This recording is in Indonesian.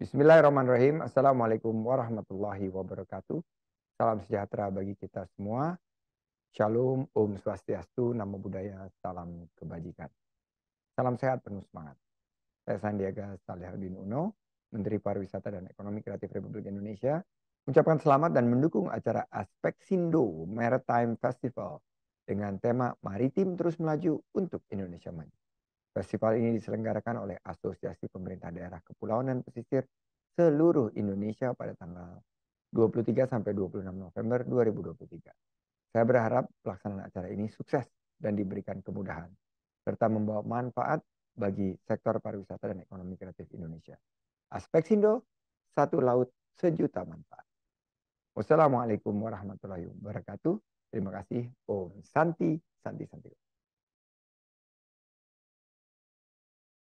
Bismillahirrahmanirrahim. Assalamualaikum warahmatullahi wabarakatuh. Salam sejahtera bagi kita semua. Shalom, Om Swastiastu, Namo Buddhaya, Salam Kebajikan. Salam sehat, penuh semangat. Saya Sandiaga Salihuddin Uno, Menteri Pariwisata dan Ekonomi Kreatif Republik Indonesia, mengucapkan selamat dan mendukung acara Aspek Sindo Maritime Festival dengan tema Maritim Terus Melaju untuk Indonesia Maju. Festival ini diselenggarakan oleh Asosiasi Pemerintah Daerah Kepulauan dan Pesisir seluruh Indonesia pada tanggal 23 sampai 26 November 2023. Saya berharap pelaksanaan acara ini sukses dan diberikan kemudahan serta membawa manfaat bagi sektor pariwisata dan ekonomi kreatif Indonesia. Aspek Sindo, satu laut, sejuta manfaat. Wassalamualaikum warahmatullahi wabarakatuh. Terima kasih Om Santi, Santi Santi.